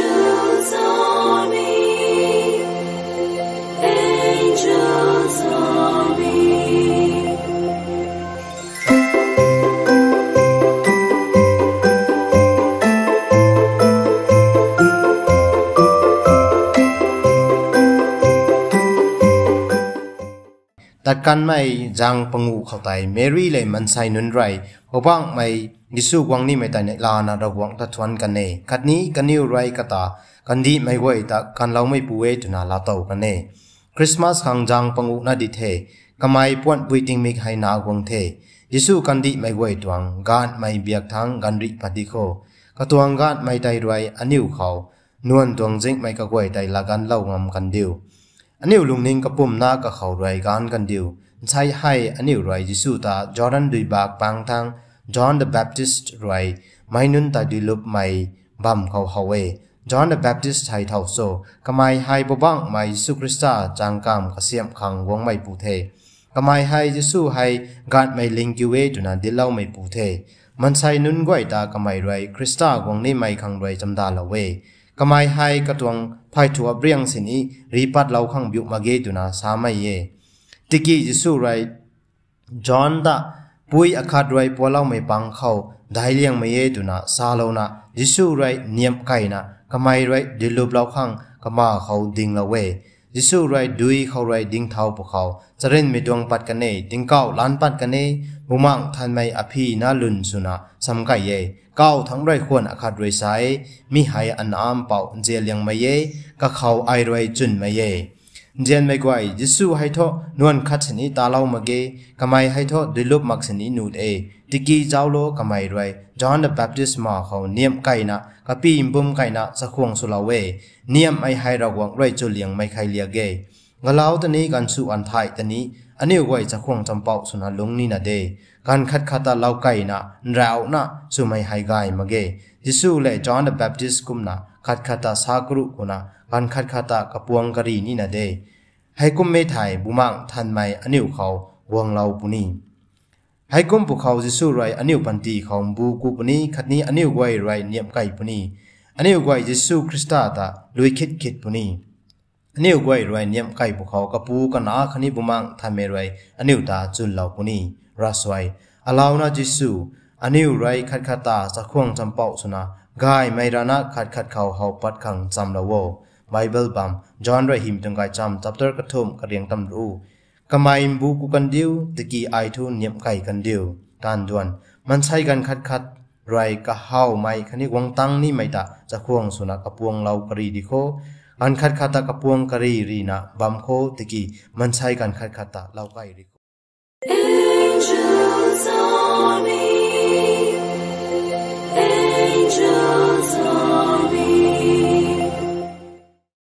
truths on ดกันไม่จางปงูเข้าไตเมรี่เลยมันใส่นุนไรอบางไม่ดิสูกวังนี่ไม่แต่ในลานาระวังตะทวนกันเน่คัดนี้กันนิวไรกตากันดีไม่ไหวตะกันเราไม่ป่วยจนาลาเต้ากันเน่คริสต์มาสขังจางปงูนาดิเทกม่ยป้วนปุยติงมิกให้นาวงเทยิสูกันดีไม่ไหวตวงกานไม่เบียกทางกันริปฏิโคกตวงกานไม่ไ้ไรอันนิวเขานวลตวงจิงไม่กะไหวแต่ละกันเล่างำกันเดียวอันนี้ลุงนิงกระปุ่มหน้ากับเขารวยกันกันเดียวใช่ให้อันนี้รวยยิสูตาจอร์แดนดุยบากปังทังจอห์นเดอะแบปติสต์รวยไม่นุ่นตาดุลุบไม่บัมเขาเฮาเวจอห์นเดอะแบปติสต์ไทยเท่าโซกมายให้บบังไม่สุคริสตาจางกามกเสียมขังวงไม่ปูเทกมายให้ยิสูให้การไม่ลิงกิเวจุนาดิเล่าไม่ปูเทมันใช่นุนก้อยตากมายไรคริสตาวงนี้ไม่ขังรวยจำดาละเวကမိုင်ဟိုင်ကတွန်ဖိုက်ထောဘရီယန်စနီရီပတ်လောက်ခန့်ဘျုမဂေဒူနာစာမိုင်ယေတိကီဂျီဆူရိုင်ဂျွန်ဒပွိအခါဒရိုင်ပေါ်လောက်မေပန်းခေါဒိုင်လျံမယေဒူနာစာလုံနာဂျီဆူရိုင်နီယမ်ကိုင်နာကမိုင်ရိုင်ဒီလိုဘလောက်ခန့်ကမာခေါဒင်းလဝဲยิสูไรดุยเขาไรดิ้งเท้าพวกเขา จะเรนมีดวงปัดกันเน่ดิ้งเก้าล้านปัดกันเน่บุมังท่านไม่อภีน่าลุนสุนะสำไก่เย่ก้าทั้งไรควรอาคาดรวยสามิหายอันอามเป่าเจียียงไม่เย่ก็เขาไอไรจุนไม่เย่เจนไม่กว่ายิสูให้ทอนวลคัดสนีตาเล่ามาเกกไมให้ทอดิลุบมักสนีนูดเอ ติกีเจ้าโลกไมรวยจอห์นเดอะแบปติสมาเขาเนียมไก่นะกะปีอิมบุมไก่นะสะควงสุลาเวเนียมไอไฮระวังไรจุเลียงไม่ใครเลียเกะเล่าตอนี้กันสู่อันไทยตอนี้ อันนี้ไว้จะควงจำเป่าสุนาลุงนี่นะเดการคัดคาตาเล่าไก่นะเรานะสุไม่ไฮไกมาเกยิสูเลยจอห์นเดอะแบปติสกุมนะคัดคาตาสากรุกุนะการคัดคาตากระปวงกรีนี่นะเดให้กุมไม่ถ่ายบุมังทันไม่อันิวเขาวงเราปุนีให้กุมวกเขาจะสู้ไรอันิวปันตีของบูกูปุนีขัดนี้อันิวไวไรเนียมไก่ปุนีอันิวไวจะสู้คริสตาตาลุยคิดคิดปุนีอันิวไวไรเนียมไก่วกเขากระปูกระนาขันิบุมังทันไม่ไรอันิวตาจุนเราปุนีรัสไวอลาวนาจิสูอันิวไรขัดขัดตาสักควงจำเป่าสนะกายไม่รานะขัดขัดเขาเขาปัดขังจำละโว Bible bam John ra him tung kai cham chapter ka thum ka riang tam ru kamai bu ku kan diu tiki ai thu niam kai kan diu tan duan man sai kan khat khat rai ka hau mai khani wang tang ni mai ta cha khuang suna ka puang lau kari di kho an khat khata ka puang kari ri na bam kho tiki man sai kan khat khata lau kai ri Angels army